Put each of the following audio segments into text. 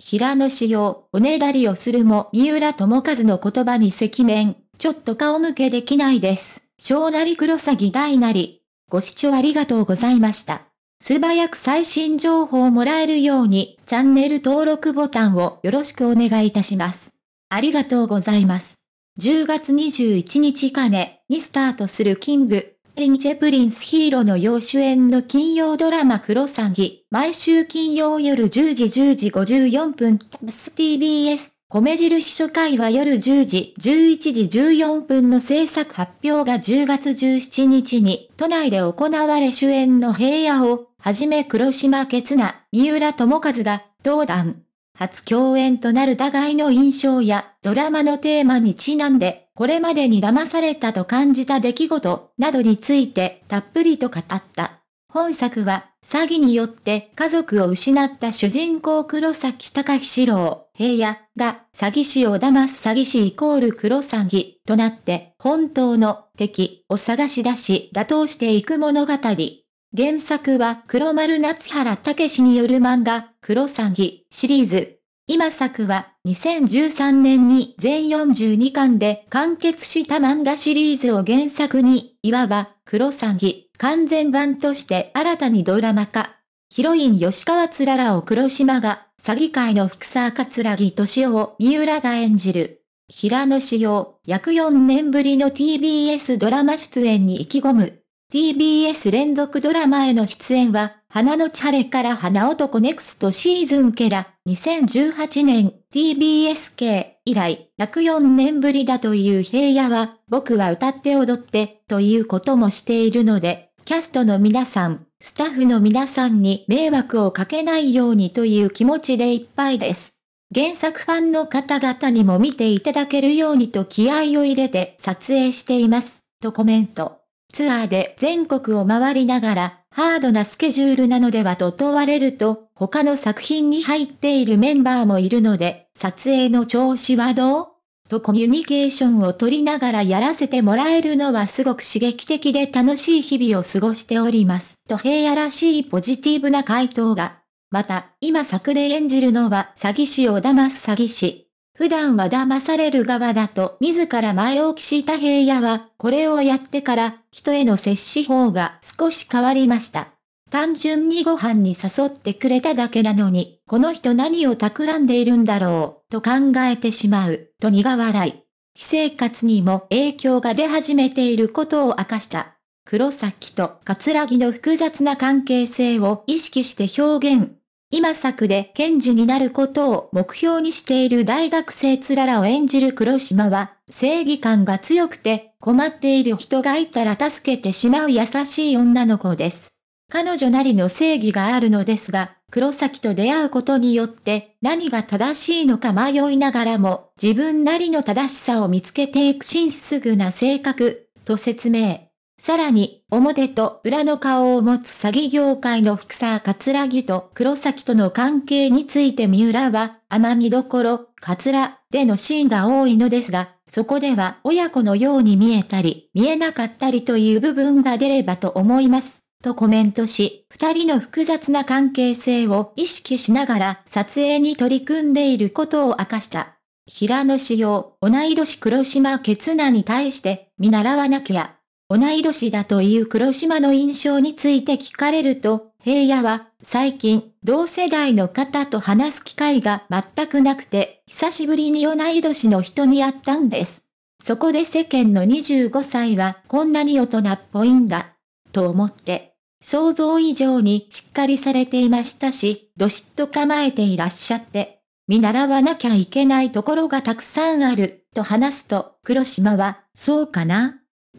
平野紫耀、おねだりをするも三浦友和の言葉に赤面、ちょっと顔向けできないです。小なり黒詐欺大なり。ご視聴ありがとうございました。素早く最新情報をもらえるように、チャンネル登録ボタンをよろしくお願いいたします。ありがとうございます。10月21日かねにスタートするキング。リンチェプリンスヒーローの要主演の金曜ドラマクロサギ、毎週金曜夜10時10時54分、TBS、米印初回は夜10時11時14分の制作発表が10月17日に、都内で行われ主演の平野を、はじめ黒島ケツナ、三浦智和が、登壇。初共演となる互いの印象や、ドラマのテーマにちなんで、これまでに騙されたと感じた出来事などについてたっぷりと語った。本作は、詐欺によって家族を失った主人公黒崎隆史郎平野が詐欺師を騙す詐欺師イコール黒詐欺となって本当の敵を探し出し打倒していく物語。原作は黒丸夏原武による漫画黒詐欺シリーズ今作は2013年に全42巻で完結した漫画シリーズを原作に、いわば、黒詐欺、完全版として新たにドラマ化。ヒロイン吉川つららを黒島が、詐欺界の福沢桂木敏夫を三浦が演じる。平野志陽、約4年ぶりの TBS ドラマ出演に意気込む。TBS 連続ドラマへの出演は、花のチャレから花男ネクストシーズンケラ、2018年 TBSK 以来104年ぶりだという平野は、僕は歌って踊って、ということもしているので、キャストの皆さん、スタッフの皆さんに迷惑をかけないようにという気持ちでいっぱいです。原作ファンの方々にも見ていただけるようにと気合を入れて撮影しています、とコメント。ツアーで全国を回りながらハードなスケジュールなのではと問われると、他の作品に入っているメンバーもいるので、撮影の調子はどうとコミュニケーションを取りながらやらせてもらえるのはすごく刺激的で楽しい日々を過ごしております。と平野らしいポジティブな回答が。また、今作で演じるのは詐欺師を騙す詐欺師。普段は騙される側だと自ら前置きした平野は、これをやってから人への接し方が少し変わりました。単純にご飯に誘ってくれただけなのに、この人何を企んでいるんだろう、と考えてしまう、と苦笑い。非生活にも影響が出始めていることを明かした。黒崎と桂木の複雑な関係性を意識して表現。今作で検事になることを目標にしている大学生つららを演じる黒島は、正義感が強くて困っている人がいたら助けてしまう優しい女の子です。彼女なりの正義があるのですが、黒崎と出会うことによって何が正しいのか迷いながらも自分なりの正しさを見つけていく真っ直ぐな性格、と説明。さらに、表と裏の顔を持つ詐欺業界の福沢桂木と黒崎との関係について三浦は、甘みどころ、桂でのシーンが多いのですが、そこでは親子のように見えたり、見えなかったりという部分が出ればと思います。とコメントし、二人の複雑な関係性を意識しながら撮影に取り組んでいることを明かした。平野紫耀、同い年黒島ナに対して、見習わなきゃ。同い年だという黒島の印象について聞かれると、平野は最近同世代の方と話す機会が全くなくて、久しぶりに同い年の人に会ったんです。そこで世間の25歳はこんなに大人っぽいんだ、と思って、想像以上にしっかりされていましたし、どしっと構えていらっしゃって、見習わなきゃいけないところがたくさんある、と話すと、黒島は、そうかな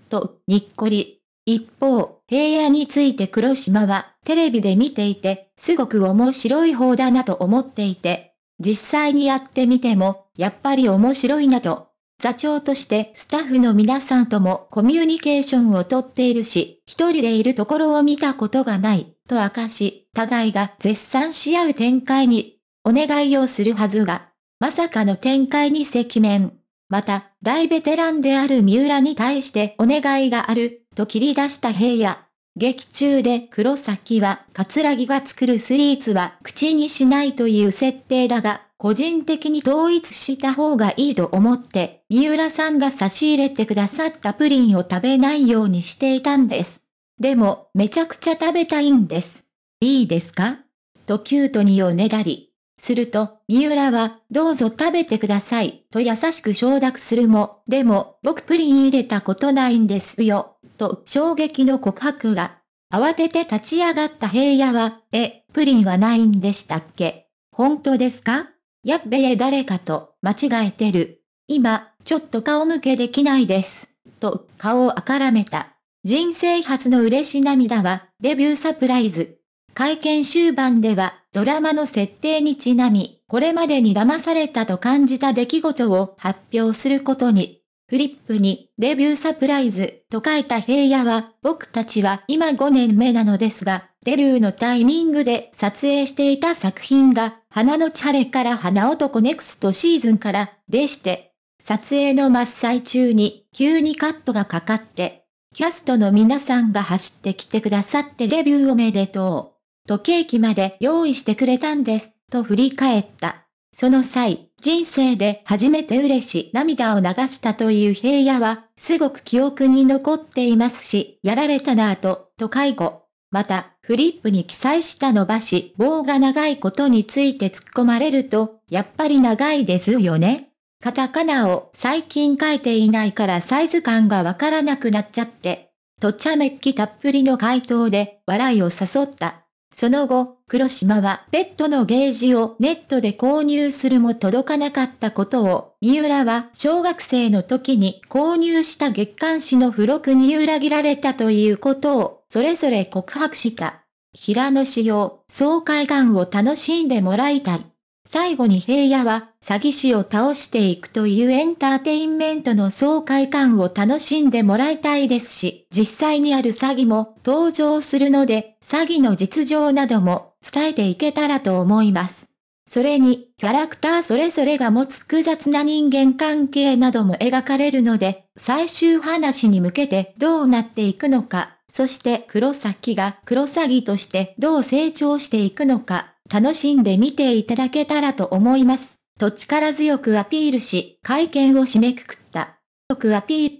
と、にっこり。一方、平野について黒島は、テレビで見ていて、すごく面白い方だなと思っていて、実際にやってみても、やっぱり面白いなと。座長としてスタッフの皆さんともコミュニケーションをとっているし、一人でいるところを見たことがない、と明かし、互いが絶賛し合う展開に、お願いをするはずが、まさかの展開に赤面。また、大ベテランである三浦に対してお願いがある、と切り出した平野。劇中で黒崎は、ラギが作るスイーツは口にしないという設定だが、個人的に統一した方がいいと思って、三浦さんが差し入れてくださったプリンを食べないようにしていたんです。でも、めちゃくちゃ食べたいんです。いいですかとキュートにおねだり。すると、三浦は、どうぞ食べてください、と優しく承諾するも、でも、僕プリン入れたことないんですよ、と衝撃の告白が。慌てて立ち上がった平野は、え、プリンはないんでしたっけ本当ですかやっべえ誰かと、間違えてる。今、ちょっと顔向けできないです。と、顔をあからめた。人生初の嬉し涙は、デビューサプライズ。会見終盤では、ドラマの設定にちなみ、これまでに騙されたと感じた出来事を発表することに。フリップに、デビューサプライズ、と書いた平野は、僕たちは今5年目なのですが、デビューのタイミングで撮影していた作品が、花のチャレから花男ネクストシーズンから、でして、撮影の真っ最中に、急にカットがかかって、キャストの皆さんが走ってきてくださってデビューおめでとう。とケーキまで用意してくれたんです、と振り返った。その際、人生で初めて嬉し涙を流したという平野は、すごく記憶に残っていますし、やられたなぁと、と介護。また、フリップに記載した伸ばし棒が長いことについて突っ込まれると、やっぱり長いですよね。カタカナを最近書いていないからサイズ感がわからなくなっちゃって、とちゃめっきたっぷりの回答で笑いを誘った。その後、黒島はペットのゲージをネットで購入するも届かなかったことを、三浦は小学生の時に購入した月刊誌の付録に裏切られたということを、それぞれ告白した。平野紫耀、爽快感を楽しんでもらいたい。最後に平野は詐欺師を倒していくというエンターテインメントの爽快感を楽しんでもらいたいですし、実際にある詐欺も登場するので、詐欺の実情なども伝えていけたらと思います。それに、キャラクターそれぞれが持つ複雑な人間関係なども描かれるので、最終話に向けてどうなっていくのか、そして黒崎が黒詐欺としてどう成長していくのか、楽しんで見ていただけたらと思います。と力強くアピールし、会見を締めくくった。よくアピール。